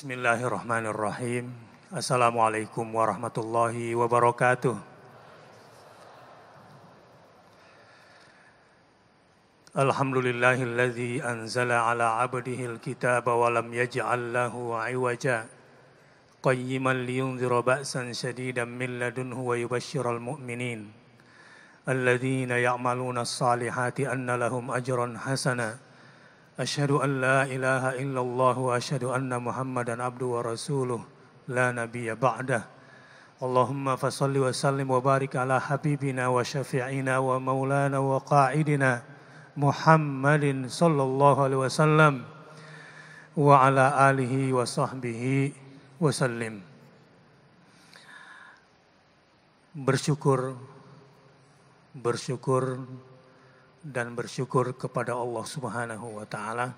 Bismillahirrahmanirrahim. Assalamualaikum warahmatullahi wabarakatuh. Alhamdulillahilladzi anzala ala abdihi alkitaba wa lam yaj'al lahu 'iwaja. Qayyiman liyunzira ba'san shadidan min ladunhu wa yubashshiral mu'minin alladhina ya'maluna as-salihati anna lahum ajran hasanan Asyhadu an ilaha illallah wa asyhadu anna Muhammadan abdu wa rasuluh la nabiyya ba'da. Allahumma fasalli wa sallim wa barik ala habibina wa syafi'ina wa maulana wa qa'idina Muhammadin sallallahu alaihi wasallam wa ala alihi wa sahbihi wa sallim. Bersyukur bersyukur dan bersyukur kepada Allah Subhanahu wa taala.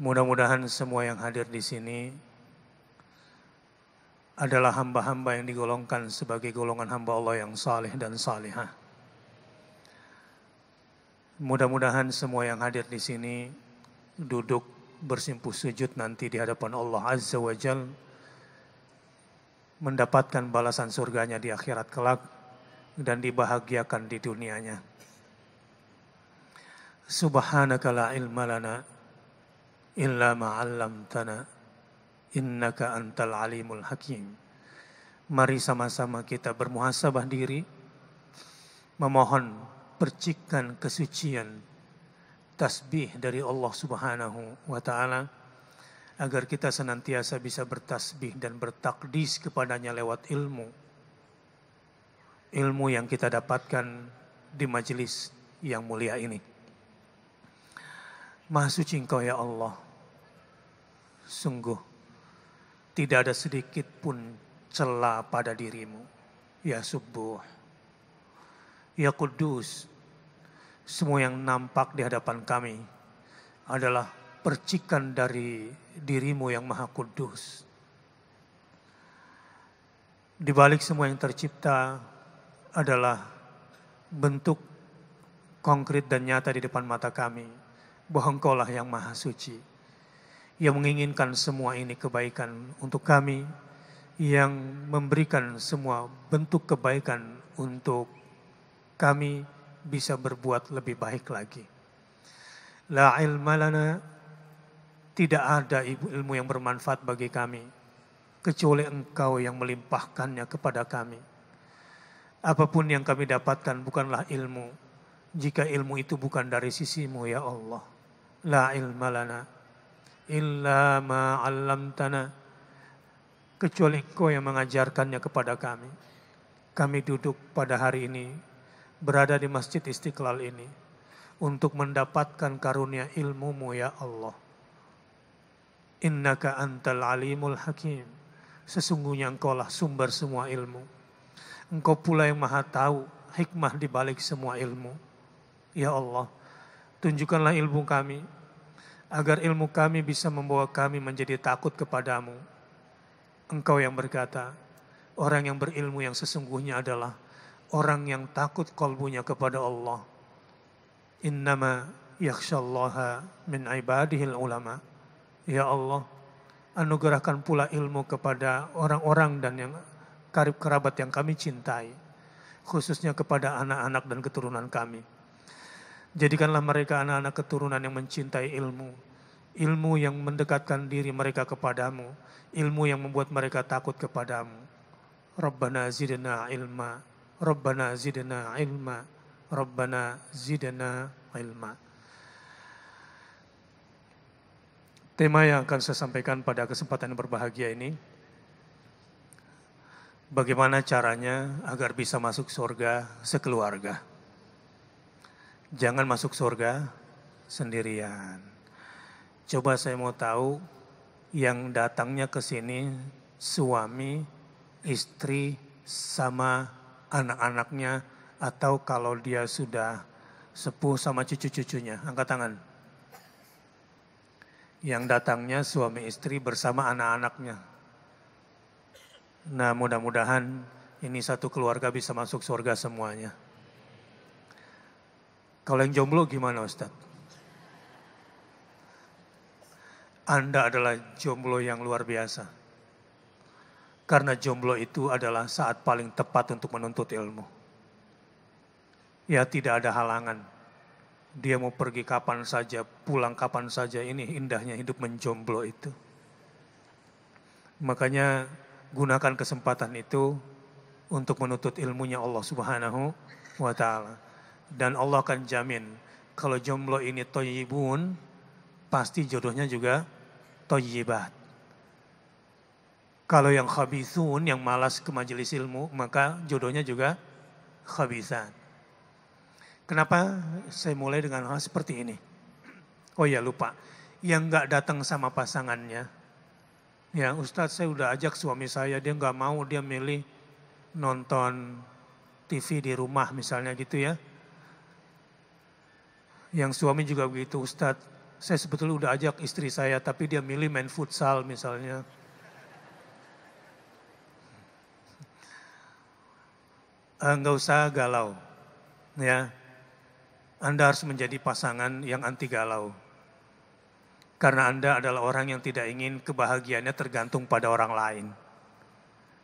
Mudah-mudahan semua yang hadir di sini adalah hamba-hamba yang digolongkan sebagai golongan hamba Allah yang saleh dan salihah. Mudah-mudahan semua yang hadir di sini duduk bersimpuh sujud nanti di hadapan Allah Azza wa Jal mendapatkan balasan surganya di akhirat kelak dan dibahagiakan di dunianya. Subhanaka la ilma lana illa ma 'allamtana innaka antal alimul hakim. Mari sama-sama kita bermuhasabah diri memohon percikan kesucian tasbih dari Allah Subhanahu wa taala agar kita senantiasa bisa bertasbih dan bertakdis kepadanya lewat ilmu. Ilmu yang kita dapatkan di majelis yang mulia ini. Maha suci engkau ya Allah. Sungguh, tidak ada sedikit pun celah pada dirimu. Ya subuh, ya kudus, semua yang nampak di hadapan kami adalah percikan dari dirimu yang maha kudus. Di balik semua yang tercipta adalah bentuk konkret dan nyata di depan mata kami bahwa lah yang maha suci, yang menginginkan semua ini kebaikan untuk kami, yang memberikan semua bentuk kebaikan untuk kami bisa berbuat lebih baik lagi. La ilma tidak ada ilmu yang bermanfaat bagi kami, kecuali engkau yang melimpahkannya kepada kami. Apapun yang kami dapatkan bukanlah ilmu, jika ilmu itu bukan dari sisimu ya Allah la ilma lana illa ma 'allamtana kecuali Engkau yang mengajarkannya kepada kami. Kami duduk pada hari ini berada di Masjid Istiqlal ini untuk mendapatkan karunia ilmumu ya Allah. Innaka antal alimul hakim. Sesungguhnya engkaulah sumber semua ilmu. Engkau pula yang maha tahu hikmah di balik semua ilmu. Ya Allah, Tunjukkanlah ilmu kami, agar ilmu kami bisa membawa kami menjadi takut kepadamu. Engkau yang berkata, orang yang berilmu yang sesungguhnya adalah orang yang takut kalbunya kepada Allah. Innama yakshallaha min ibadihil ulama. Ya Allah, anugerahkan pula ilmu kepada orang-orang dan yang karib kerabat yang kami cintai, khususnya kepada anak-anak dan keturunan kami. Jadikanlah mereka anak-anak keturunan yang mencintai ilmu. Ilmu yang mendekatkan diri mereka kepadamu. Ilmu yang membuat mereka takut kepadamu. Rabbana zidna ilma. Rabbana zidna ilma. Rabbana zidna ilma. Tema yang akan saya sampaikan pada kesempatan yang berbahagia ini bagaimana caranya agar bisa masuk surga sekeluarga. Jangan masuk surga sendirian. Coba saya mau tahu yang datangnya ke sini suami, istri, sama anak-anaknya atau kalau dia sudah sepuh sama cucu-cucunya. Angkat tangan. Yang datangnya suami istri bersama anak-anaknya. Nah mudah-mudahan ini satu keluarga bisa masuk surga semuanya. Kalau yang jomblo gimana Ustaz? Anda adalah jomblo yang luar biasa. Karena jomblo itu adalah saat paling tepat untuk menuntut ilmu. Ya tidak ada halangan. Dia mau pergi kapan saja, pulang kapan saja. Ini indahnya hidup menjomblo itu. Makanya gunakan kesempatan itu untuk menuntut ilmunya Allah Subhanahu wa taala. Dan Allah akan jamin kalau jomblo ini toyibun, pasti jodohnya juga toyibat. Kalau yang khabisun yang malas ke majelis ilmu, maka jodohnya juga khabisan. Kenapa saya mulai dengan hal seperti ini? Oh ya lupa, yang nggak datang sama pasangannya, ya Ustadz saya udah ajak suami saya, dia nggak mau, dia milih nonton TV di rumah misalnya gitu ya yang suami juga begitu, Ustadz, saya sebetulnya udah ajak istri saya tapi dia milih main futsal misalnya. Enggak eh, usah galau. Ya. Anda harus menjadi pasangan yang anti galau. Karena Anda adalah orang yang tidak ingin kebahagiaannya tergantung pada orang lain.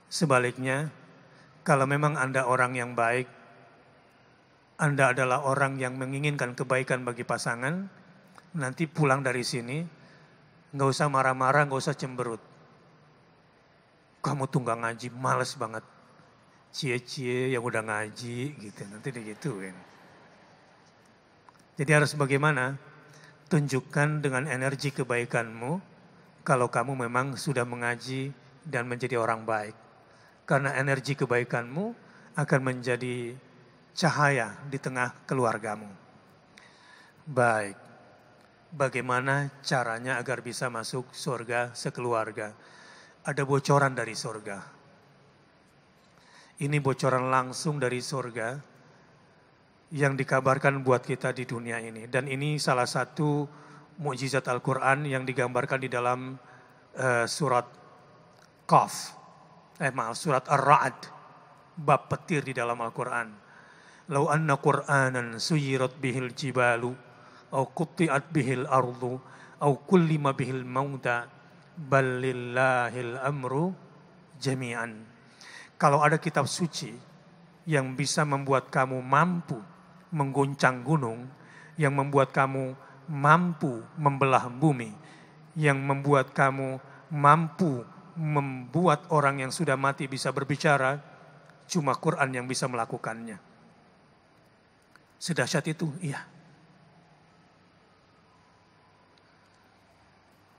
Sebaliknya, kalau memang Anda orang yang baik, anda adalah orang yang menginginkan kebaikan bagi pasangan, nanti pulang dari sini, nggak usah marah-marah, nggak usah cemberut. Kamu tunggang ngaji, males banget. Cie-cie yang udah ngaji gitu, nanti digituin. Jadi harus bagaimana? Tunjukkan dengan energi kebaikanmu kalau kamu memang sudah mengaji dan menjadi orang baik. Karena energi kebaikanmu akan menjadi cahaya di tengah keluargamu. Baik, bagaimana caranya agar bisa masuk surga sekeluarga? Ada bocoran dari surga. Ini bocoran langsung dari surga yang dikabarkan buat kita di dunia ini. Dan ini salah satu mukjizat Al-Quran yang digambarkan di dalam uh, surat Qaf. Eh maaf, surat Ar-Ra'ad. Bab petir di dalam Al-Quran Lau anna Qur'anan suyirat bihil jibalu au kutti'at bihil ardu au kullima bihil mauta bal amru jami'an. Kalau ada kitab suci yang bisa membuat kamu mampu mengguncang gunung, yang membuat kamu mampu membelah bumi, yang membuat kamu mampu membuat orang yang sudah mati bisa berbicara, cuma Quran yang bisa melakukannya. Sedahsyat itu, iya.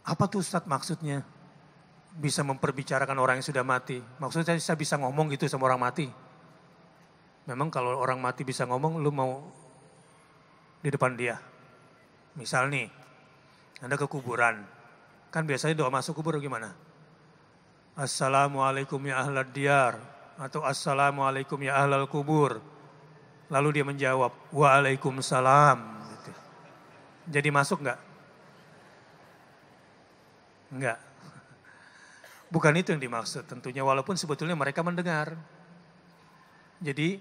Apa tuh Ustaz maksudnya? Bisa memperbicarakan orang yang sudah mati. Maksudnya saya bisa ngomong gitu sama orang mati. Memang kalau orang mati bisa ngomong, lu mau di depan dia. Misal nih, Anda ke kuburan. Kan biasanya doa masuk kubur gimana? Assalamualaikum ya ahlad diyar. Atau Assalamualaikum ya ahlal kubur Lalu dia menjawab, Waalaikumsalam. Gitu. Jadi masuk nggak? Nggak. Bukan itu yang dimaksud tentunya, walaupun sebetulnya mereka mendengar. Jadi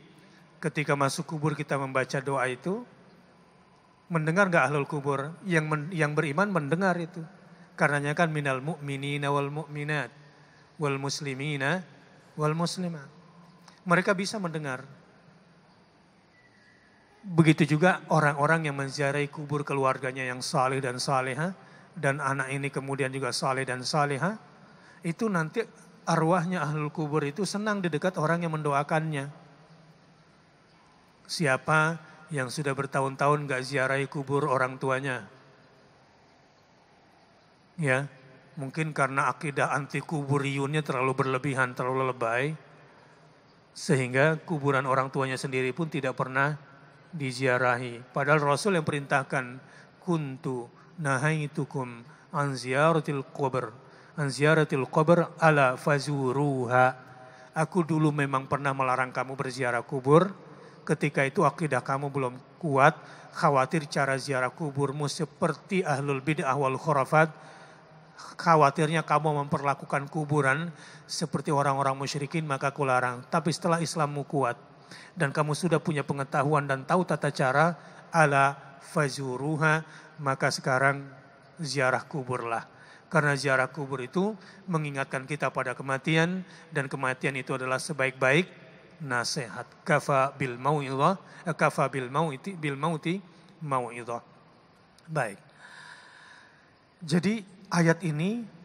ketika masuk kubur kita membaca doa itu, mendengar nggak ahlul kubur? Yang men, yang beriman mendengar itu. Karenanya kan minal mu'minina wal mu'minat wal muslimina wal muslimat. Mereka bisa mendengar. Begitu juga orang-orang yang menziarahi kubur keluarganya yang saleh dan saleha dan anak ini kemudian juga saleh dan saleha itu nanti arwahnya ahlul kubur itu senang di dekat orang yang mendoakannya. Siapa yang sudah bertahun-tahun gak ziarahi kubur orang tuanya? Ya, mungkin karena akidah anti kubur kuburiyunnya terlalu berlebihan, terlalu lebay. Sehingga kuburan orang tuanya sendiri pun tidak pernah diziarahi. Padahal Rasul yang perintahkan kuntu nahaitukum an ziyaratil qabr an kober qabr ala fazuruha. Aku dulu memang pernah melarang kamu berziarah kubur. Ketika itu akidah kamu belum kuat, khawatir cara ziarah kuburmu seperti ahlul bid'ah wal khurafat. Khawatirnya kamu memperlakukan kuburan seperti orang-orang musyrikin maka kularang. Tapi setelah Islammu kuat, dan kamu sudah punya pengetahuan dan tahu tata cara ala fazuruha maka sekarang ziarah kuburlah karena ziarah kubur itu mengingatkan kita pada kematian dan kematian itu adalah sebaik-baik nasihat kafa bil mauidah eh, kafa bil mau'ti bil mauti mauidah baik jadi ayat ini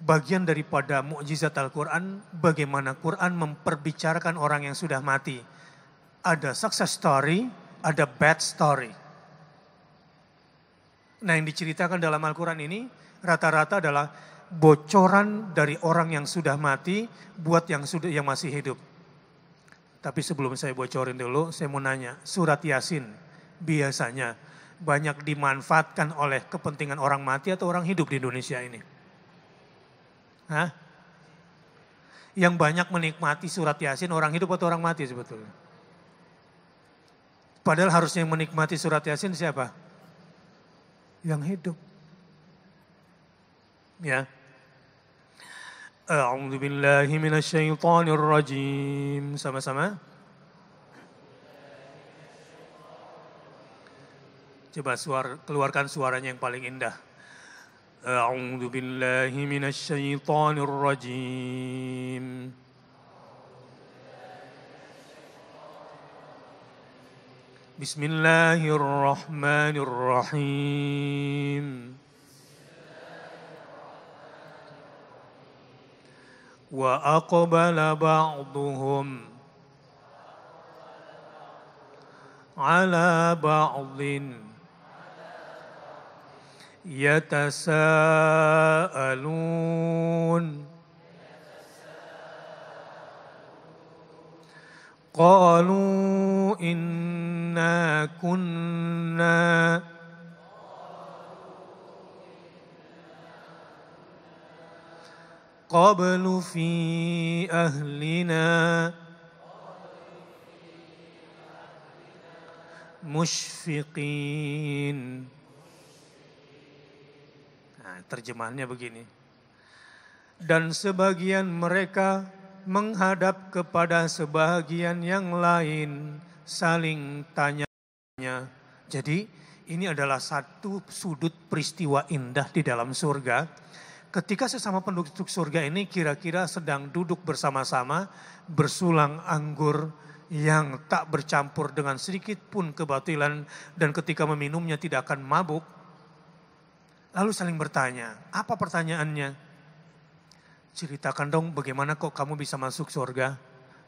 bagian daripada mukjizat Al-Quran, bagaimana Quran memperbicarakan orang yang sudah mati. Ada success story, ada bad story. Nah yang diceritakan dalam Al-Quran ini rata-rata adalah bocoran dari orang yang sudah mati buat yang sudah yang masih hidup. Tapi sebelum saya bocorin dulu, saya mau nanya, surat Yasin biasanya banyak dimanfaatkan oleh kepentingan orang mati atau orang hidup di Indonesia ini? Hah? Yang banyak menikmati surat Yasin orang hidup atau orang mati sebetulnya? Padahal harusnya yang menikmati surat Yasin siapa? Yang hidup. Ya. A'udzu billahi minasyaitonir rajim. Sama-sama. Coba suar, keluarkan suaranya yang paling indah. أعوذ بالله من الشيطان الرجيم بسم الله الرحمن الرحيم وأقبل بعضهم على بعضٍ يتساءلون قالوا إنا كنا قبل في أهلنا مشفقين Terjemahannya begini. Dan sebagian mereka menghadap kepada sebagian yang lain saling tanya-tanya. Jadi ini adalah satu sudut peristiwa indah di dalam surga. Ketika sesama penduduk surga ini kira-kira sedang duduk bersama-sama bersulang anggur yang tak bercampur dengan sedikit pun kebatilan dan ketika meminumnya tidak akan mabuk Lalu saling bertanya, apa pertanyaannya? Ceritakan dong bagaimana kok kamu bisa masuk surga?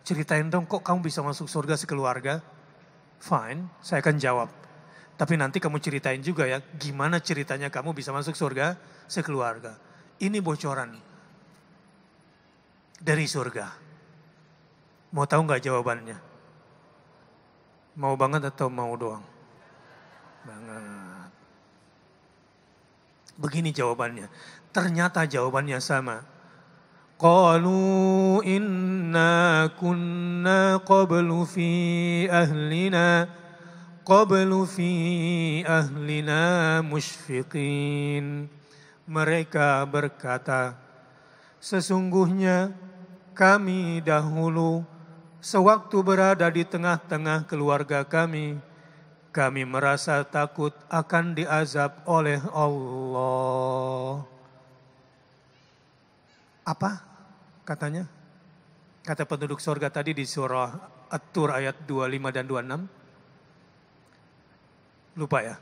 Ceritain dong kok kamu bisa masuk surga sekeluarga? Fine, saya akan jawab. Tapi nanti kamu ceritain juga ya, gimana ceritanya kamu bisa masuk surga sekeluarga. Ini bocoran dari surga. Mau tahu nggak jawabannya? Mau banget atau mau doang? Banget. Begini jawabannya. Ternyata jawabannya sama. Qalu inna kunna qablu fi ahlina qablu fi ahlina mushfiqin. Mereka berkata, sesungguhnya kami dahulu sewaktu berada di tengah-tengah keluarga kami, kami merasa takut akan diazab oleh Allah. Apa katanya? Kata penduduk sorga tadi di surah At-Tur ayat 25 dan 26. Lupa ya?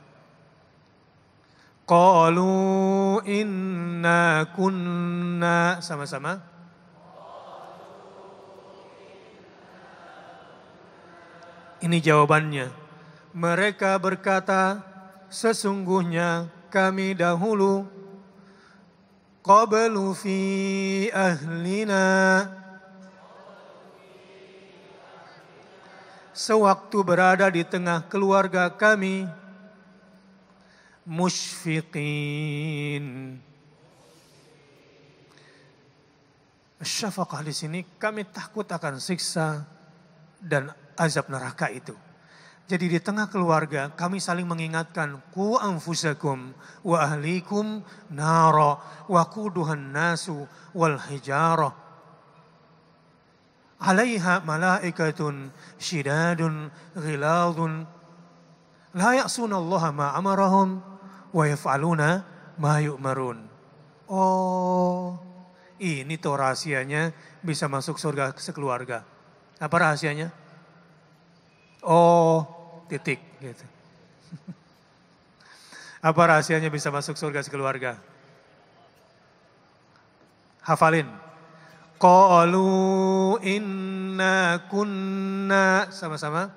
Qalu inna kunna sama-sama. Ini jawabannya mereka berkata, sesungguhnya kami dahulu qablu fi ahlina sewaktu berada di tengah keluarga kami musyfiqin Syafaqah di sini kami takut akan siksa dan azab neraka itu. Jadi di tengah keluarga kami saling mengingatkan ku anfusakum wa ahlikum nara wa quduhan nasu wal hijara. Alaiha malaikatun shidadun ghiladun la ya'suna Allah ma amarahum wa yaf'aluna ma yu'marun. Oh, ini tuh rahasianya bisa masuk surga sekeluarga. Apa rahasianya? Oh, titik gitu. Apa rahasianya bisa masuk surga sekeluarga? Hafalin. Qalu inna kunna sama-sama.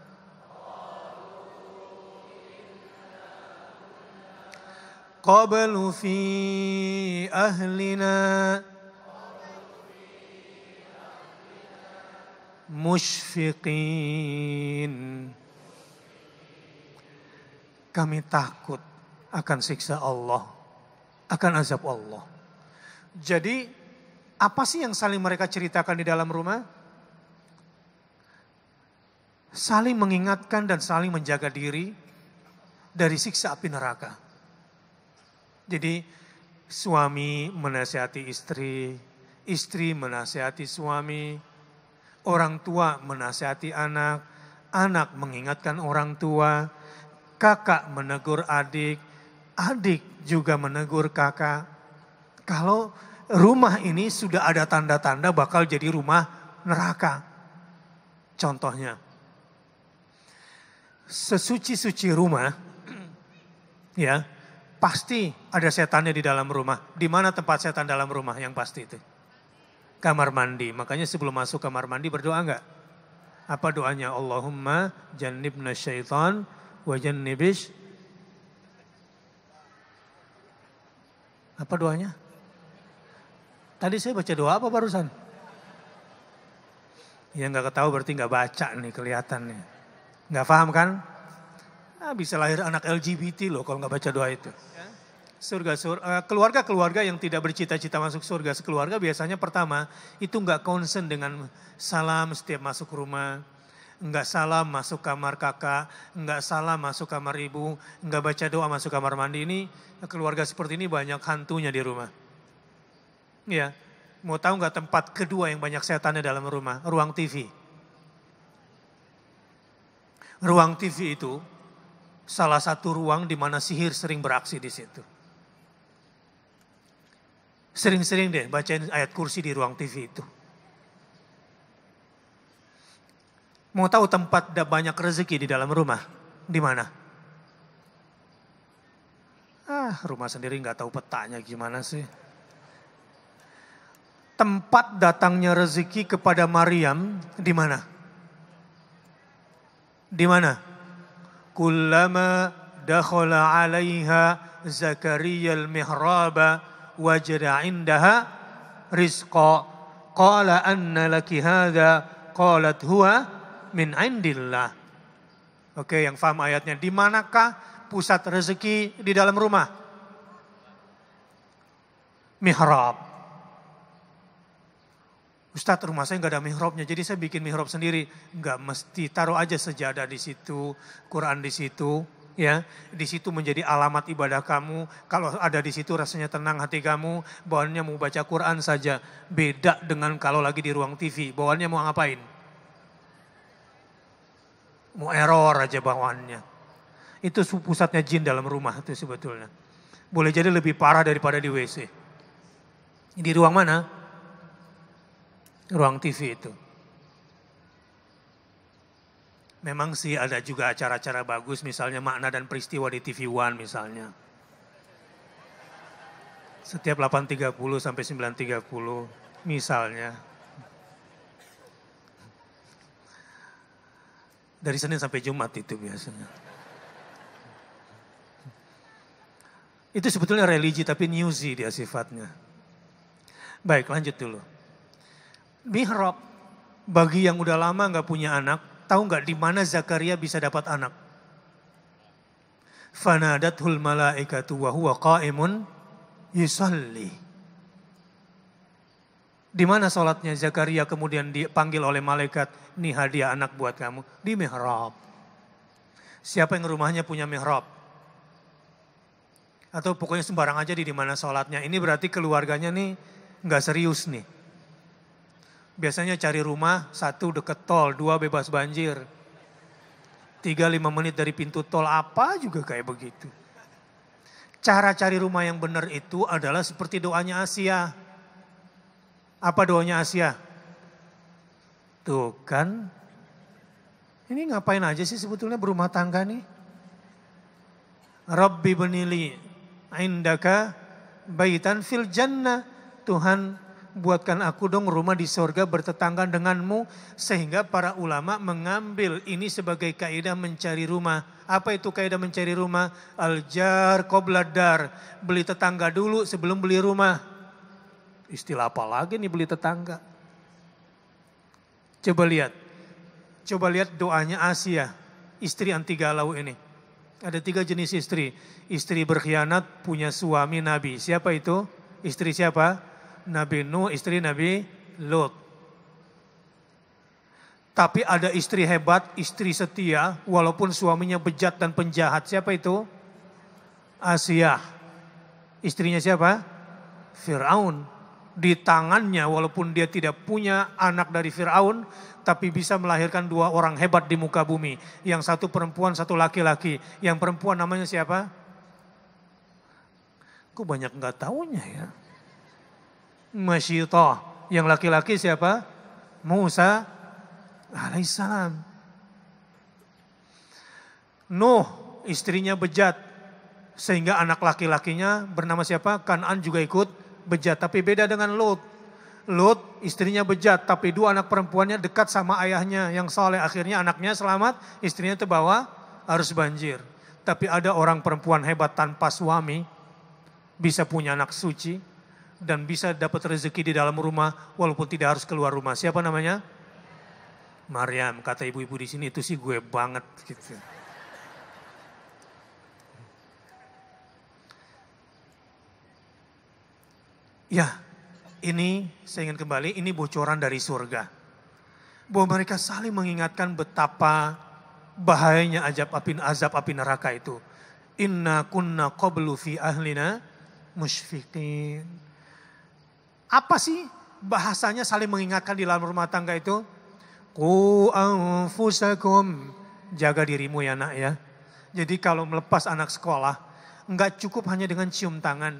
Qablu fi ahlina mushfiqin kami takut akan siksa Allah, akan azab Allah. Jadi apa sih yang saling mereka ceritakan di dalam rumah? Saling mengingatkan dan saling menjaga diri dari siksa api neraka. Jadi suami menasihati istri, istri menasihati suami, orang tua menasihati anak, anak mengingatkan orang tua, kakak menegur adik, adik juga menegur kakak. Kalau rumah ini sudah ada tanda-tanda bakal jadi rumah neraka. Contohnya, sesuci-suci rumah, ya pasti ada setannya di dalam rumah. Di mana tempat setan dalam rumah yang pasti itu? Kamar mandi. Makanya sebelum masuk kamar mandi berdoa enggak? Apa doanya? Allahumma jannibna syaitan Wajan nibis, Apa doanya? Tadi saya baca doa apa barusan? Ya nggak ketahu berarti nggak baca nih kelihatan nih. Nggak paham kan? Nah, bisa lahir anak LGBT loh kalau nggak baca doa itu. Surga, surga eh, keluarga-keluarga yang tidak bercita-cita masuk surga sekeluarga biasanya pertama itu nggak concern dengan salam setiap masuk rumah Enggak salah masuk kamar kakak, enggak salah masuk kamar ibu, enggak baca doa masuk kamar mandi. Ini keluarga seperti ini banyak hantunya di rumah. Ya, mau tahu nggak tempat kedua yang banyak setannya dalam rumah? Ruang TV. Ruang TV itu salah satu ruang di mana sihir sering beraksi di situ. Sering-sering deh bacain ayat kursi di ruang TV itu. Mau tahu tempat banyak rezeki di dalam rumah? Di mana? Ah, rumah sendiri nggak tahu petanya gimana sih. Tempat datangnya rezeki kepada Maryam di mana? Di mana? Kullama dakhala 'alaiha Zakaria al-mihraba wajada 'indaha rizqa qala anna laki hadha qalat huwa min indillah. Oke, yang paham ayatnya. Di manakah pusat rezeki di dalam rumah? Mihrab. Ustadz rumah saya nggak ada mihrabnya, jadi saya bikin mihrab sendiri. Nggak mesti taruh aja sejadah di situ, Quran di situ, ya. Di situ menjadi alamat ibadah kamu. Kalau ada di situ rasanya tenang hati kamu. Bawaannya mau baca Quran saja. Beda dengan kalau lagi di ruang TV. Bawaannya mau ngapain? Mau error aja bawaannya. Itu pusatnya jin dalam rumah itu sebetulnya. Boleh jadi lebih parah daripada di WC. Di ruang mana? Ruang TV itu. Memang sih ada juga acara-acara bagus misalnya makna dan peristiwa di TV One misalnya. Setiap 8.30 sampai 9.30 misalnya. Dari Senin sampai Jumat itu biasanya. Itu sebetulnya religi tapi newsy dia sifatnya. Baik lanjut dulu. Mihrab bagi yang udah lama nggak punya anak, tahu nggak di mana Zakaria bisa dapat anak? Fanadathul malaikatu wa huwa qa'imun yusalli. Di mana sholatnya Zakaria kemudian dipanggil oleh malaikat, ini hadiah anak buat kamu, di mihrab. Siapa yang rumahnya punya mihrab? Atau pokoknya sembarang aja di mana sholatnya. Ini berarti keluarganya nih nggak serius nih. Biasanya cari rumah, satu deket tol, dua bebas banjir. Tiga lima menit dari pintu tol apa juga kayak begitu. Cara cari rumah yang benar itu adalah seperti doanya Asia apa doanya Asia? Tuh kan. Ini ngapain aja sih sebetulnya berumah tangga nih? Rabbi benili indaka baitan fil jannah. Tuhan buatkan aku dong rumah di sorga bertetangga denganmu. Sehingga para ulama mengambil ini sebagai kaidah mencari rumah. Apa itu kaidah mencari rumah? Aljar kobladar. Beli tetangga dulu sebelum beli rumah. Istilah apa lagi nih beli tetangga? Coba lihat. Coba lihat doanya Asia, istri anti galau ini. Ada tiga jenis istri. Istri berkhianat punya suami Nabi. Siapa itu? Istri siapa? Nabi Nuh, istri Nabi Lot. Tapi ada istri hebat, istri setia, walaupun suaminya bejat dan penjahat. Siapa itu? Asia. Istrinya siapa? Fir'aun di tangannya walaupun dia tidak punya anak dari Firaun tapi bisa melahirkan dua orang hebat di muka bumi. Yang satu perempuan, satu laki-laki. Yang perempuan namanya siapa? kok banyak nggak taunya ya. Masyidah. Yang laki-laki siapa? Musa alaihissalam. Nuh, istrinya bejat. Sehingga anak laki-lakinya bernama siapa? Kanan juga ikut bejat, tapi beda dengan Lot, Lot istrinya bejat, tapi dua anak perempuannya dekat sama ayahnya yang soleh. Akhirnya anaknya selamat, istrinya terbawa arus banjir. Tapi ada orang perempuan hebat tanpa suami, bisa punya anak suci, dan bisa dapat rezeki di dalam rumah walaupun tidak harus keluar rumah. Siapa namanya? Maryam, kata ibu-ibu di sini itu sih gue banget gitu. Ya, ini saya ingin kembali, ini bocoran dari surga. Bahwa mereka saling mengingatkan betapa bahayanya azab api, azab api neraka itu. Inna kunna qablu fi ahlina musyfiqin. Apa sih bahasanya saling mengingatkan di dalam rumah tangga itu? Ku anfusakum. Jaga dirimu ya nak ya. Jadi kalau melepas anak sekolah, nggak cukup hanya dengan cium tangan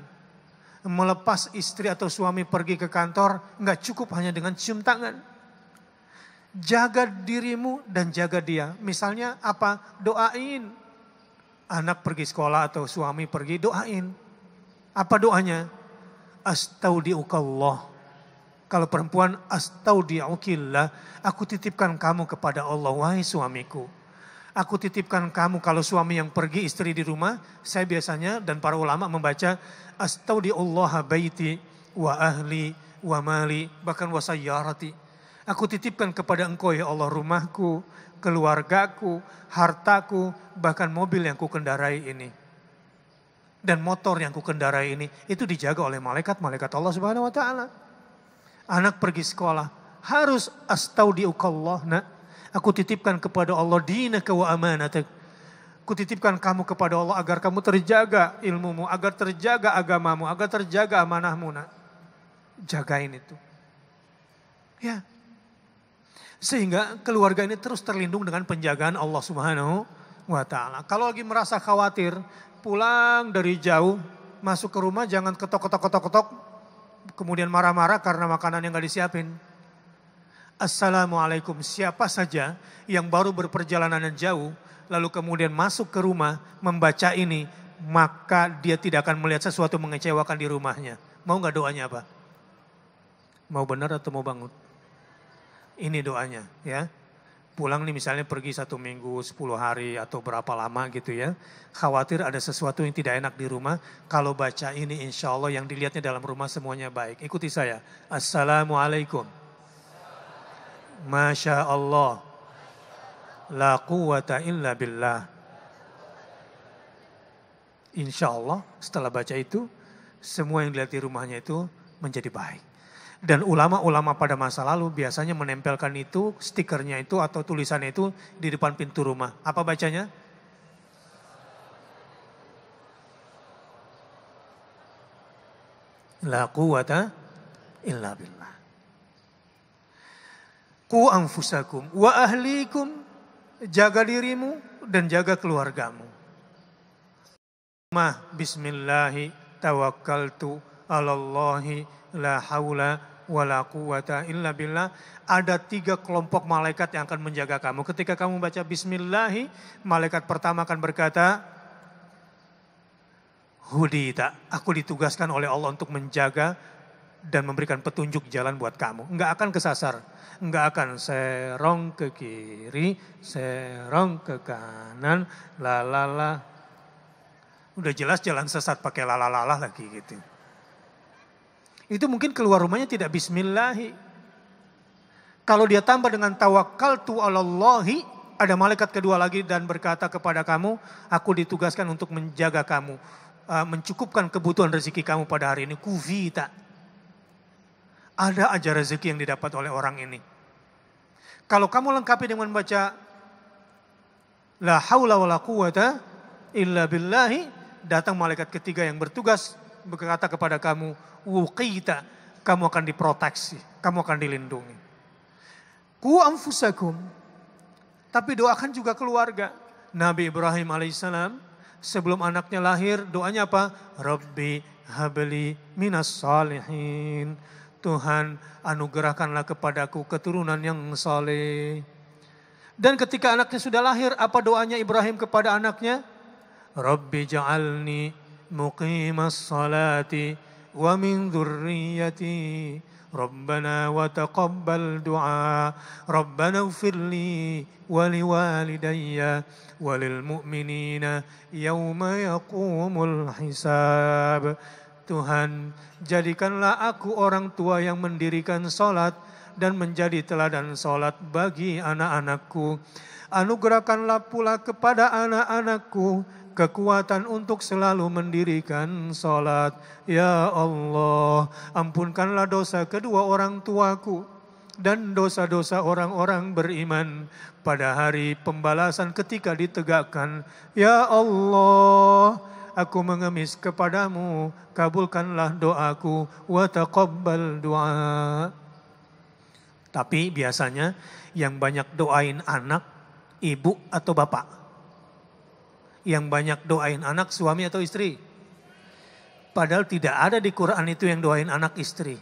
melepas istri atau suami pergi ke kantor nggak cukup hanya dengan cium tangan. Jaga dirimu dan jaga dia. Misalnya apa? Doain. Anak pergi sekolah atau suami pergi, doain. Apa doanya? Astaudiukallah. Kalau perempuan, astaudiukillah. Aku titipkan kamu kepada Allah, wahai suamiku Aku titipkan kamu kalau suami yang pergi istri di rumah, saya biasanya dan para ulama membaca Allah baiti wa ahli wa mali bahkan wa sayyarati. Aku titipkan kepada engkau ya Allah rumahku, keluargaku, hartaku, bahkan mobil yang ku ini. Dan motor yang ku ini, itu dijaga oleh malaikat-malaikat Allah subhanahu wa ta'ala. Anak pergi sekolah, harus ukallah nak Aku titipkan kepada Allah dina wa amanat. Aku titipkan kamu kepada Allah agar kamu terjaga ilmumu, agar terjaga agamamu, agar terjaga amanahmu. Nak. Jagain itu. Ya. Sehingga keluarga ini terus terlindung dengan penjagaan Allah Subhanahu wa taala. Kalau lagi merasa khawatir, pulang dari jauh, masuk ke rumah jangan ketok-ketok-ketok-ketok kemudian marah-marah karena makanan yang gak disiapin. Assalamualaikum siapa saja yang baru berperjalanan jauh lalu kemudian masuk ke rumah membaca ini maka dia tidak akan melihat sesuatu mengecewakan di rumahnya. Mau nggak doanya apa? Mau benar atau mau bangun? Ini doanya ya. Pulang nih misalnya pergi satu minggu, sepuluh hari atau berapa lama gitu ya. Khawatir ada sesuatu yang tidak enak di rumah. Kalau baca ini insya Allah yang dilihatnya dalam rumah semuanya baik. Ikuti saya. Assalamualaikum Masya Allah. La quwata illa billah. Insya Allah setelah baca itu, semua yang dilihat di rumahnya itu menjadi baik. Dan ulama-ulama pada masa lalu biasanya menempelkan itu, stikernya itu atau tulisannya itu di depan pintu rumah. Apa bacanya? La quwata illa billah. Ku anfusakum wa ahlikum. Jaga dirimu dan jaga keluargamu. Mah bismillahi tawakkaltu alallahi la haula wala quwata illa billah. Ada tiga kelompok malaikat yang akan menjaga kamu. Ketika kamu baca bismillahi, malaikat pertama akan berkata, Hudita, aku ditugaskan oleh Allah untuk menjaga dan memberikan petunjuk jalan buat kamu. Enggak akan kesasar. Enggak akan serong ke kiri, serong ke kanan, lalala. Udah jelas jalan sesat pakai lalalalah lagi gitu. Itu mungkin keluar rumahnya tidak Bismillah, Kalau dia tambah dengan tawakal tu alallahi, ada malaikat kedua lagi dan berkata kepada kamu, aku ditugaskan untuk menjaga kamu, eh, mencukupkan kebutuhan rezeki kamu pada hari ini. tak. Ada aja rezeki yang didapat oleh orang ini. Kalau kamu lengkapi dengan baca La haula wa la quwata illa billahi datang malaikat ketiga yang bertugas berkata kepada kamu wuqita kamu akan diproteksi, kamu akan dilindungi. Ku anfusakum tapi doakan juga keluarga. Nabi Ibrahim alaihissalam sebelum anaknya lahir doanya apa? Rabbi habli minas salihin. Tuhan anugerahkanlah kepadaku keturunan yang soleh. Dan ketika anaknya sudah lahir, apa doanya Ibrahim kepada anaknya? Rabbi ja'alni muqimas salati wa min dhurriyyati Rabbana wa taqabbal du'a Rabbana ufirli wa liwalidayya wa lilmu'minina yawma yaqumul hisab Tuhan, jadikanlah aku orang tua yang mendirikan sholat dan menjadi teladan sholat bagi anak-anakku. Anugerahkanlah pula kepada anak-anakku kekuatan untuk selalu mendirikan sholat. Ya Allah, ampunkanlah dosa kedua orang tuaku dan dosa-dosa orang-orang beriman pada hari pembalasan ketika ditegakkan. Ya Allah, aku mengemis kepadamu, kabulkanlah doaku, wa taqabbal doa. Tapi biasanya yang banyak doain anak, ibu atau bapak. Yang banyak doain anak, suami atau istri. Padahal tidak ada di Quran itu yang doain anak istri.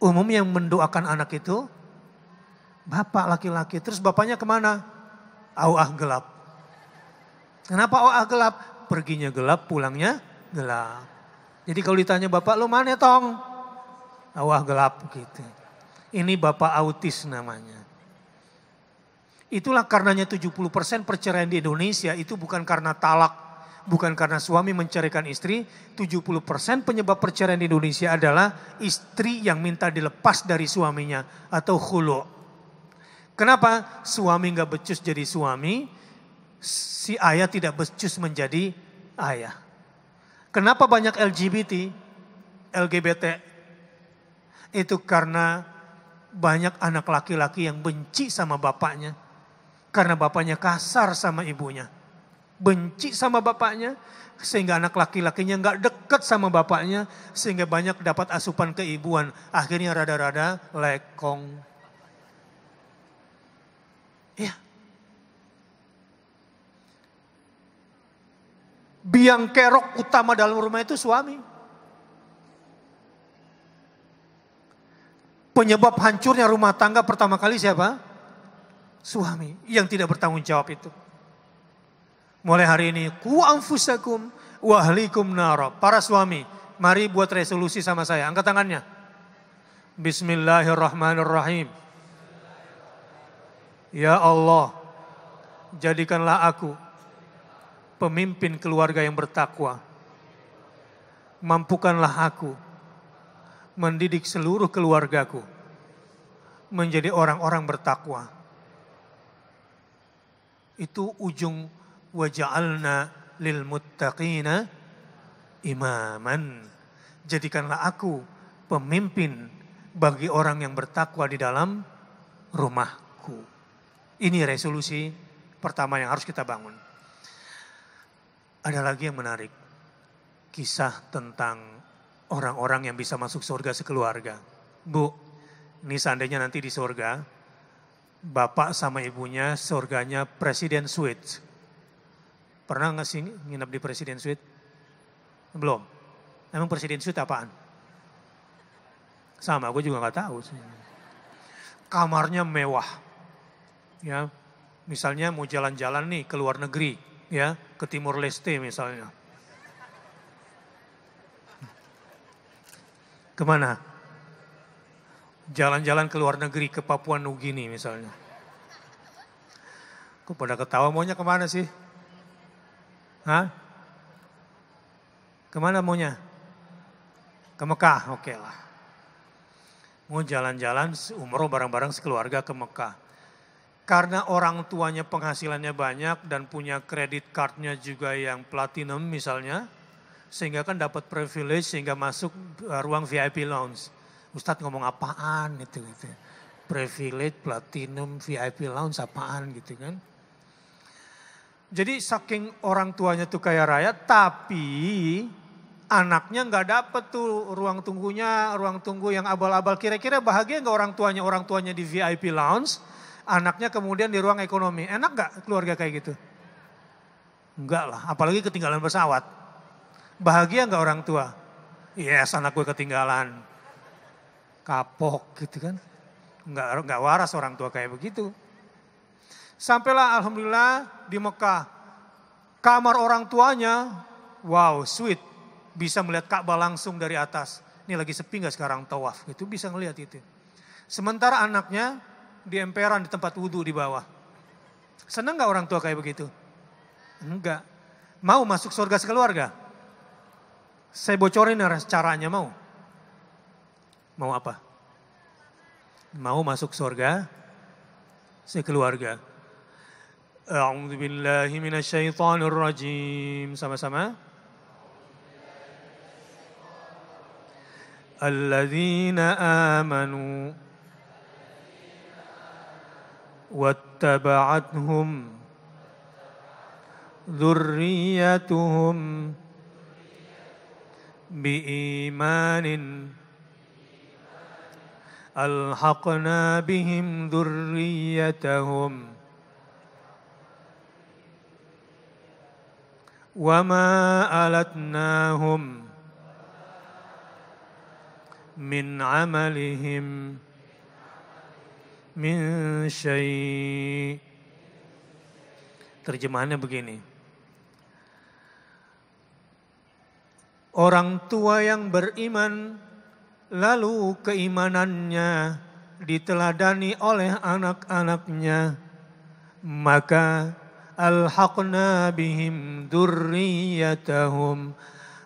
Umum yang mendoakan anak itu, bapak laki-laki. Terus bapaknya kemana? Auah gelap. Kenapa OA ah gelap? perginya gelap, pulangnya gelap. Jadi kalau ditanya bapak lu mana tong? Ah, wah gelap gitu. Ini bapak autis namanya. Itulah karenanya 70% perceraian di Indonesia itu bukan karena talak, bukan karena suami mencarikan istri. 70% penyebab perceraian di Indonesia adalah istri yang minta dilepas dari suaminya atau khulu. Kenapa? Suami nggak becus jadi suami, si ayah tidak becus menjadi ayah. Kenapa banyak LGBT, LGBT? Itu karena banyak anak laki-laki yang benci sama bapaknya. Karena bapaknya kasar sama ibunya. Benci sama bapaknya, sehingga anak laki-lakinya nggak deket sama bapaknya, sehingga banyak dapat asupan keibuan. Akhirnya rada-rada lekong. Ya, biang kerok utama dalam rumah itu suami. Penyebab hancurnya rumah tangga pertama kali siapa? Suami yang tidak bertanggung jawab itu. Mulai hari ini, ku anfusakum wahlikum naro Para suami, mari buat resolusi sama saya. Angkat tangannya. Bismillahirrahmanirrahim. Ya Allah, jadikanlah aku pemimpin keluarga yang bertakwa. Mampukanlah aku mendidik seluruh keluargaku menjadi orang-orang bertakwa. Itu ujung waja'alna lil muttaqina imaman. Jadikanlah aku pemimpin bagi orang yang bertakwa di dalam rumahku. Ini resolusi pertama yang harus kita bangun. Ada lagi yang menarik. Kisah tentang orang-orang yang bisa masuk surga sekeluarga. Bu, ini seandainya nanti di surga, bapak sama ibunya surganya Presiden Suite. Pernah nggak sih nginep di Presiden Suite? Belum. Emang Presiden Suite apaan? Sama, gue juga nggak tahu. Kamarnya mewah. Ya, misalnya mau jalan-jalan nih ke luar negeri, ya ke Timur Leste misalnya. Kemana? Jalan-jalan ke luar negeri, ke Papua Nugini misalnya. Kok pada ketawa maunya kemana sih? Hah? Kemana maunya? Ke Mekah, oke okay lah. Mau jalan-jalan umroh bareng-bareng sekeluarga ke Mekah karena orang tuanya penghasilannya banyak dan punya kredit cardnya juga yang platinum misalnya, sehingga kan dapat privilege sehingga masuk eh, ruang VIP lounge. Ustadz ngomong apaan itu gitu. Ya? Privilege, platinum, VIP lounge apaan gitu kan. Jadi saking orang tuanya tuh kaya raya tapi anaknya nggak dapet tuh ruang tunggunya, ruang tunggu yang abal-abal. Kira-kira bahagia nggak orang tuanya? Orang tuanya di VIP lounge, Anaknya kemudian di ruang ekonomi. Enak gak keluarga kayak gitu? Enggak lah, apalagi ketinggalan pesawat. Bahagia gak orang tua? Yes, anak gue ketinggalan. Kapok gitu kan. Enggak, enggak waras orang tua kayak begitu. Sampailah Alhamdulillah di Mekah. Kamar orang tuanya, wow sweet. Bisa melihat Ka'bah langsung dari atas. Ini lagi sepi gak sekarang tawaf? Itu bisa ngelihat itu. Sementara anaknya di emperan di tempat wudhu di bawah. Senang gak orang tua kayak begitu? Enggak. Mau masuk surga sekeluarga? Saya bocorin caranya mau. Mau apa? Mau masuk surga sekeluarga. A'udzubillahiminasyaitanirrajim. sama rajim. Sama-sama. الذين amanu واتبعتهم ذريتهم بإيمان ألحقنا بهم ذريتهم وما ألتناهم من عملهم min Terjemahannya begini. Orang tua yang beriman lalu keimanannya diteladani oleh anak-anaknya maka alhaqna bihim durriyatahum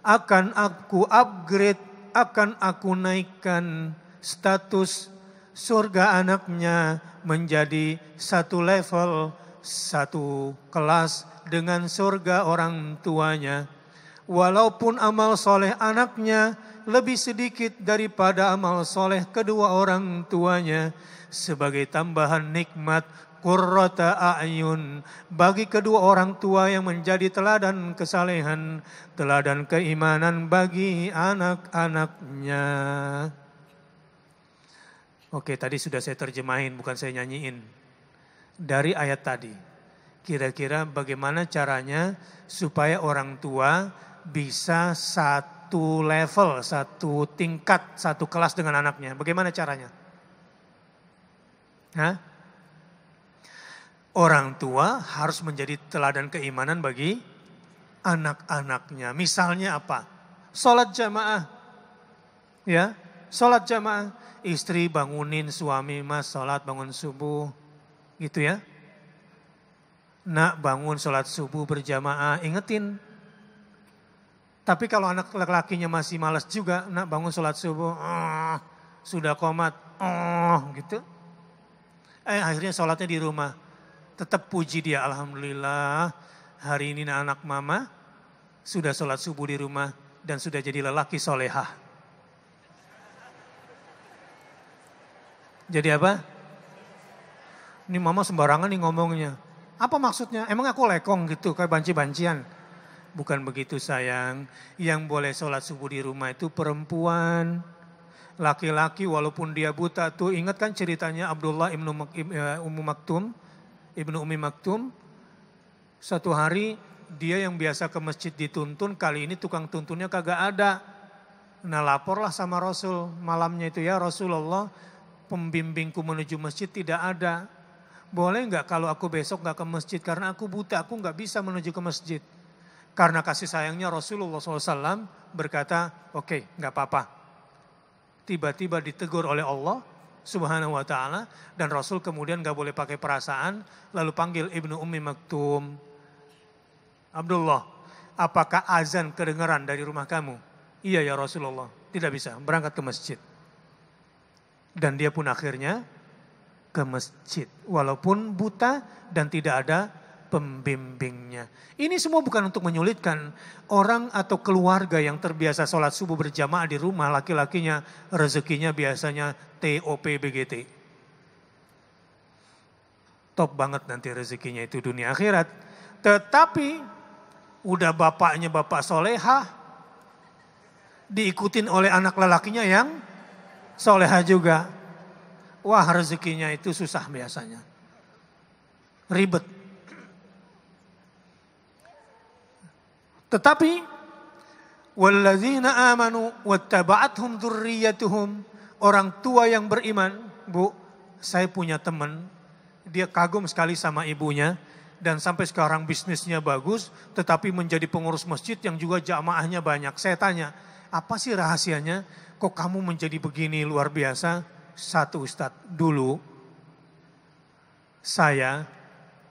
akan aku upgrade akan aku naikkan status surga anaknya menjadi satu level, satu kelas dengan surga orang tuanya. Walaupun amal soleh anaknya lebih sedikit daripada amal soleh kedua orang tuanya, sebagai tambahan nikmat kurrata a'yun bagi kedua orang tua yang menjadi teladan kesalehan, teladan keimanan bagi anak-anaknya. Oke, tadi sudah saya terjemahin, bukan saya nyanyiin. Dari ayat tadi, kira-kira bagaimana caranya supaya orang tua bisa satu level, satu tingkat, satu kelas dengan anaknya. Bagaimana caranya? Hah? Orang tua harus menjadi teladan keimanan bagi anak-anaknya. Misalnya apa? Sholat jamaah. Ya, sholat jamaah istri bangunin suami mas sholat bangun subuh gitu ya. Nak bangun sholat subuh berjamaah ingetin. Tapi kalau anak laki-lakinya masih malas juga nak bangun sholat subuh oh, sudah komat oh, gitu. Eh akhirnya sholatnya di rumah. Tetap puji dia alhamdulillah hari ini anak mama sudah sholat subuh di rumah dan sudah jadi lelaki solehah. Jadi apa? Ini mama sembarangan nih ngomongnya. Apa maksudnya? Emang aku lekong gitu kayak banci-bancian? Bukan begitu sayang. Yang boleh sholat subuh di rumah itu perempuan. Laki-laki walaupun dia buta tuh ingat kan ceritanya Abdullah ibnu eh, Ummu Maktum, ibnu Umi Maktum. Satu hari dia yang biasa ke masjid dituntun, kali ini tukang tuntunnya kagak ada. Nah laporlah sama Rasul malamnya itu ya Rasulullah pembimbingku menuju masjid tidak ada. Boleh nggak kalau aku besok nggak ke masjid karena aku buta, aku nggak bisa menuju ke masjid. Karena kasih sayangnya Rasulullah SAW berkata, oke okay, nggak apa-apa. Tiba-tiba ditegur oleh Allah Subhanahu Wa Taala dan Rasul kemudian nggak boleh pakai perasaan, lalu panggil ibnu Ummi Maktum, Abdullah, apakah azan kedengaran dari rumah kamu? Iya ya Rasulullah, tidak bisa, berangkat ke masjid. Dan dia pun akhirnya ke masjid. Walaupun buta dan tidak ada pembimbingnya. Ini semua bukan untuk menyulitkan orang atau keluarga yang terbiasa sholat subuh berjamaah di rumah. Laki-lakinya rezekinya biasanya TOP BGT. Top banget nanti rezekinya itu dunia akhirat. Tetapi udah bapaknya bapak solehah diikutin oleh anak lelakinya yang soleha juga. Wah rezekinya itu susah biasanya. Ribet. Tetapi amanu wattaba'athum dzurriyyatuhum orang tua yang beriman, Bu, saya punya teman, dia kagum sekali sama ibunya dan sampai sekarang bisnisnya bagus tetapi menjadi pengurus masjid yang juga jamaahnya banyak. Saya tanya, apa sih rahasianya? kok kamu menjadi begini luar biasa? Satu Ustadz, dulu saya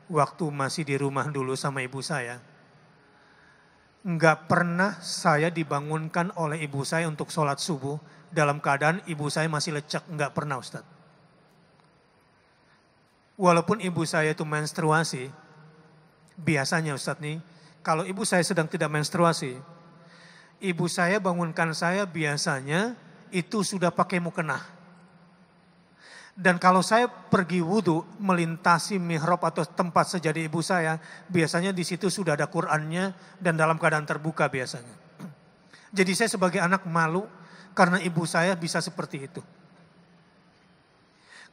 waktu masih di rumah dulu sama ibu saya, nggak pernah saya dibangunkan oleh ibu saya untuk sholat subuh dalam keadaan ibu saya masih lecek, nggak pernah Ustadz. Walaupun ibu saya itu menstruasi, biasanya Ustadz nih, kalau ibu saya sedang tidak menstruasi, ibu saya bangunkan saya biasanya itu sudah pakai mukena. Dan kalau saya pergi wudhu melintasi mihrab atau tempat sejadi ibu saya, biasanya di situ sudah ada Qurannya dan dalam keadaan terbuka biasanya. Jadi saya sebagai anak malu karena ibu saya bisa seperti itu.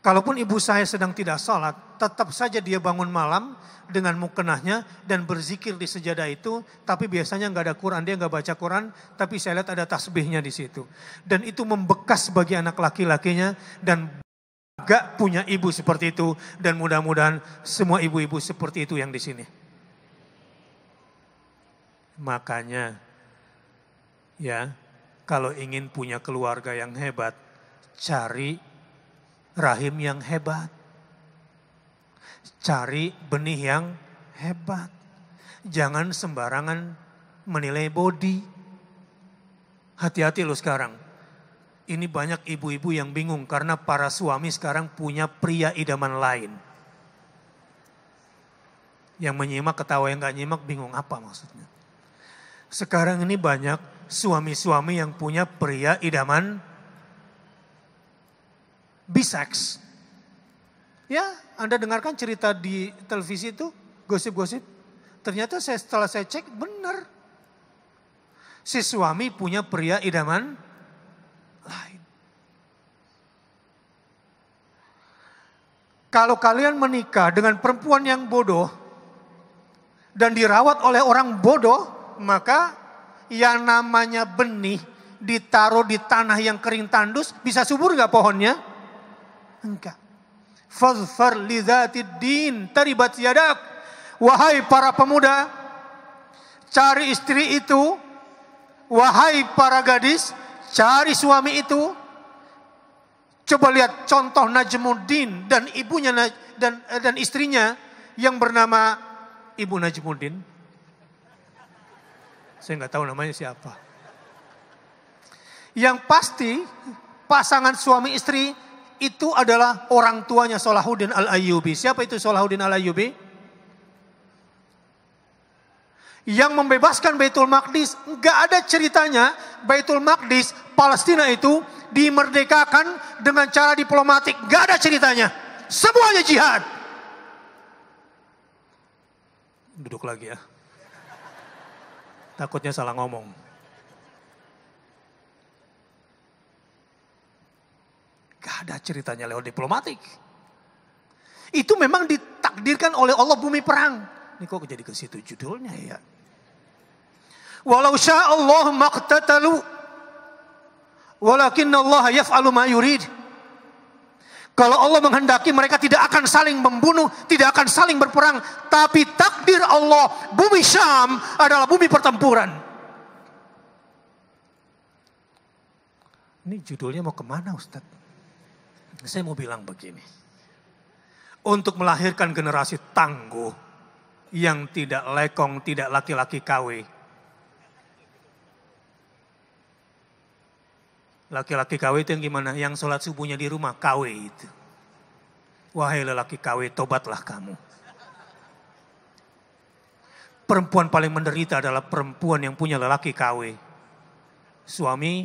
Kalaupun ibu saya sedang tidak sholat, tetap saja dia bangun malam dengan mukenahnya dan berzikir di sejadah itu. Tapi biasanya nggak ada Quran, dia nggak baca Quran. Tapi saya lihat ada tasbihnya di situ. Dan itu membekas bagi anak laki-lakinya dan gak punya ibu seperti itu. Dan mudah-mudahan semua ibu-ibu seperti itu yang di sini. Makanya ya kalau ingin punya keluarga yang hebat, cari rahim yang hebat. Cari benih yang hebat. Jangan sembarangan menilai body. Hati-hati lo sekarang. Ini banyak ibu-ibu yang bingung karena para suami sekarang punya pria idaman lain. Yang menyimak ketawa yang gak nyimak bingung apa maksudnya. Sekarang ini banyak suami-suami yang punya pria idaman bisex. Ya, Anda dengarkan cerita di televisi itu, gosip-gosip. Ternyata saya setelah saya cek benar. Si suami punya pria idaman lain. Kalau kalian menikah dengan perempuan yang bodoh dan dirawat oleh orang bodoh, maka yang namanya benih ditaruh di tanah yang kering tandus bisa subur gak pohonnya? Enggak. Fazfar li din taribat yadak. Wahai para pemuda, cari istri itu. Wahai para gadis, cari suami itu. Coba lihat contoh Najmuddin dan ibunya dan dan istrinya yang bernama Ibu Najmuddin. Saya nggak tahu namanya siapa. Yang pasti pasangan suami istri itu adalah orang tuanya Salahuddin Al-Ayyubi. Siapa itu Salahuddin Al-Ayyubi? Yang membebaskan Baitul Maqdis, Gak ada ceritanya Baitul Maqdis Palestina itu dimerdekakan dengan cara diplomatik, Gak ada ceritanya. Semuanya jihad. Duduk lagi ya. Takutnya salah ngomong. Gak ada ceritanya lewat diplomatik. Itu memang ditakdirkan oleh Allah bumi perang. Ini kok jadi ke situ judulnya ya. Walau sya Allah maqtatalu. Walakin Allah yaf'alu ma yurid. Kalau Allah menghendaki mereka tidak akan saling membunuh, tidak akan saling berperang, tapi takdir Allah bumi Syam adalah bumi pertempuran. Ini judulnya mau kemana Ustadz? Saya mau bilang begini. Untuk melahirkan generasi tangguh yang tidak lekong, tidak laki-laki KW. Laki-laki KW itu yang gimana? Yang sholat subuhnya di rumah KW itu. Wahai lelaki KW, tobatlah kamu. Perempuan paling menderita adalah perempuan yang punya lelaki KW. Suami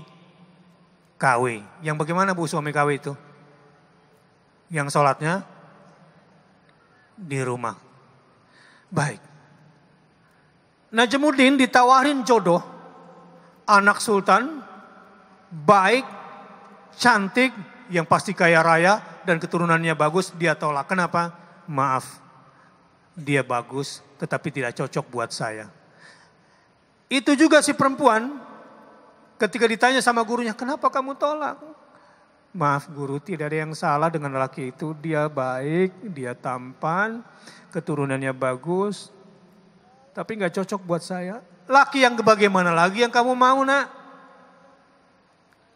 KW. Yang bagaimana bu suami KW itu? yang sholatnya di rumah. Baik. Najmuddin ditawarin jodoh. Anak sultan, baik, cantik, yang pasti kaya raya dan keturunannya bagus, dia tolak. Kenapa? Maaf, dia bagus tetapi tidak cocok buat saya. Itu juga si perempuan ketika ditanya sama gurunya, kenapa kamu tolak? Maaf guru, tidak ada yang salah dengan laki itu. Dia baik, dia tampan, keturunannya bagus. Tapi nggak cocok buat saya. Laki yang bagaimana lagi yang kamu mau nak?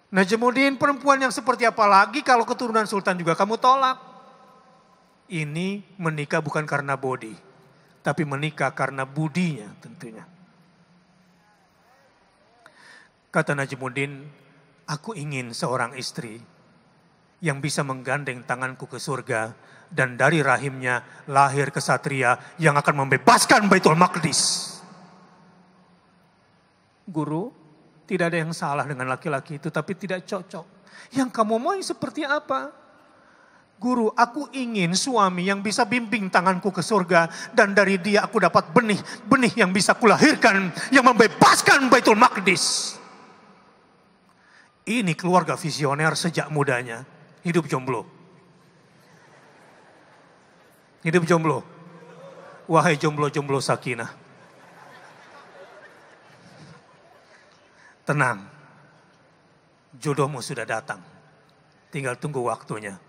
Nah jemudin perempuan yang seperti apa lagi kalau keturunan sultan juga kamu tolak. Ini menikah bukan karena body. Tapi menikah karena budinya tentunya. Kata Najmudin, aku ingin seorang istri yang bisa menggandeng tanganku ke surga dan dari rahimnya lahir kesatria yang akan membebaskan Baitul Maqdis. Guru, tidak ada yang salah dengan laki-laki itu tapi tidak cocok. Yang kamu mau seperti apa? Guru, aku ingin suami yang bisa bimbing tanganku ke surga dan dari dia aku dapat benih-benih yang bisa kulahirkan yang membebaskan Baitul Maqdis. Ini keluarga visioner sejak mudanya hidup jomblo. Hidup jomblo. Wahai jomblo-jomblo sakinah. Tenang. Jodohmu sudah datang. Tinggal tunggu waktunya.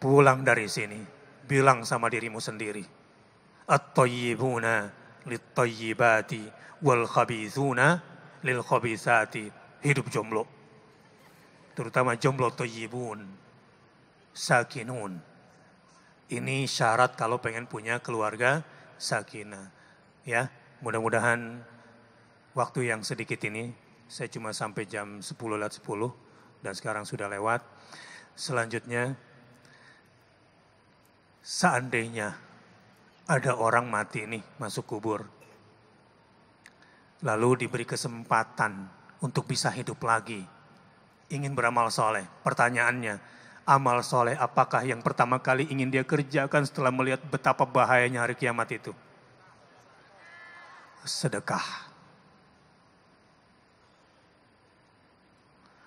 Pulang dari sini. Bilang sama dirimu sendiri. At-tayyibuna lit-tayyibati wal-khabithuna lil-khabithati. Hidup jomblo terutama jomblo toyibun, sakinun. Ini syarat kalau pengen punya keluarga sakinah. Ya, mudah-mudahan waktu yang sedikit ini, saya cuma sampai jam 10 lewat 10 dan sekarang sudah lewat. Selanjutnya, seandainya ada orang mati nih masuk kubur, lalu diberi kesempatan untuk bisa hidup lagi, ingin beramal soleh. Pertanyaannya, amal soleh apakah yang pertama kali ingin dia kerjakan setelah melihat betapa bahayanya hari kiamat itu? Sedekah.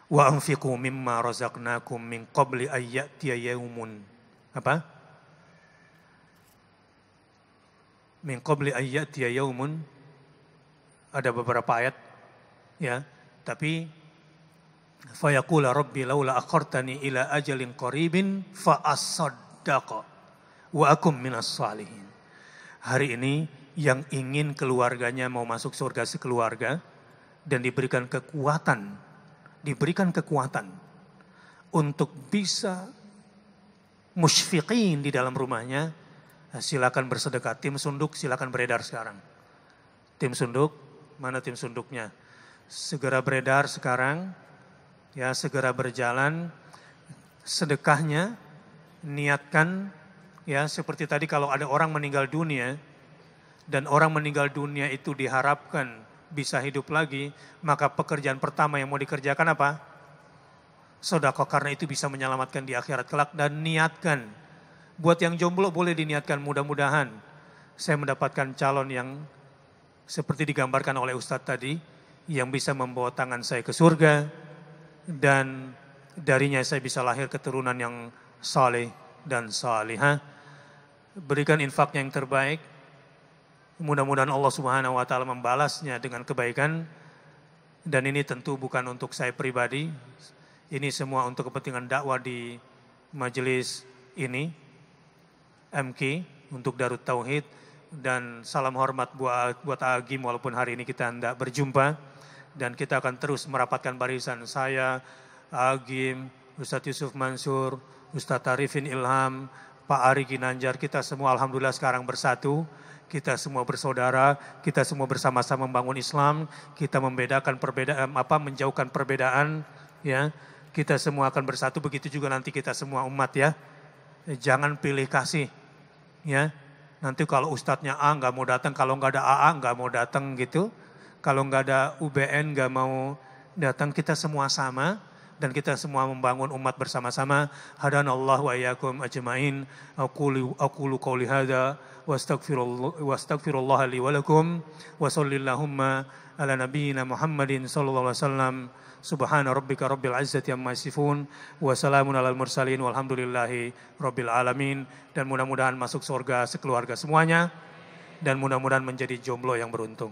Wa anfiqu mimma razaqnakum min qabli ayyatiya yaumun. Apa? Min qabli ayyatiya yaumun. Ada beberapa ayat ya, tapi Fayaqula rabbi laula akhartani ila ajalin qaribin fa asaddaqa wa akum minas salihin. Hari ini yang ingin keluarganya mau masuk surga sekeluarga dan diberikan kekuatan, diberikan kekuatan untuk bisa musyfiqin di dalam rumahnya, nah, silakan bersedekah. Tim sunduk silakan beredar sekarang. Tim sunduk, mana tim sunduknya? Segera beredar sekarang ya segera berjalan sedekahnya niatkan ya seperti tadi kalau ada orang meninggal dunia dan orang meninggal dunia itu diharapkan bisa hidup lagi maka pekerjaan pertama yang mau dikerjakan apa sodako karena itu bisa menyelamatkan di akhirat kelak dan niatkan buat yang jomblo boleh diniatkan mudah-mudahan saya mendapatkan calon yang seperti digambarkan oleh Ustadz tadi yang bisa membawa tangan saya ke surga, dan darinya saya bisa lahir keturunan yang saleh dan salihah. Berikan infak yang terbaik. Mudah-mudahan Allah Subhanahu wa taala membalasnya dengan kebaikan. Dan ini tentu bukan untuk saya pribadi. Ini semua untuk kepentingan dakwah di majelis ini. MK untuk Darut Tauhid dan salam hormat buat buat Agim walaupun hari ini kita tidak berjumpa dan kita akan terus merapatkan barisan saya, Agim, Ustadz Yusuf Mansur, Ustadz Tarifin Ilham, Pak Ari Ginanjar, kita semua alhamdulillah sekarang bersatu, kita semua bersaudara, kita semua bersama-sama membangun Islam, kita membedakan perbedaan apa menjauhkan perbedaan ya. Kita semua akan bersatu begitu juga nanti kita semua umat ya. Jangan pilih kasih ya. Nanti kalau ustadznya A nggak mau datang, kalau nggak ada AA nggak mau datang gitu, kalau nggak ada UBN, nggak mau datang, kita semua sama dan kita semua membangun umat bersama-sama. Hadan Allah wa iyyakum ajmain. Aqulu aqulu qouli hadza wa wa astaghfirullah li wa lakum ala nabiyyina Muhammadin sallallahu alaihi wasallam. Subhana rabbika rabbil izzati amma yasifun wa salamun alal mursalin walhamdulillahi rabbil alamin dan mudah-mudahan masuk surga sekeluarga semuanya dan mudah-mudahan menjadi jomblo yang beruntung.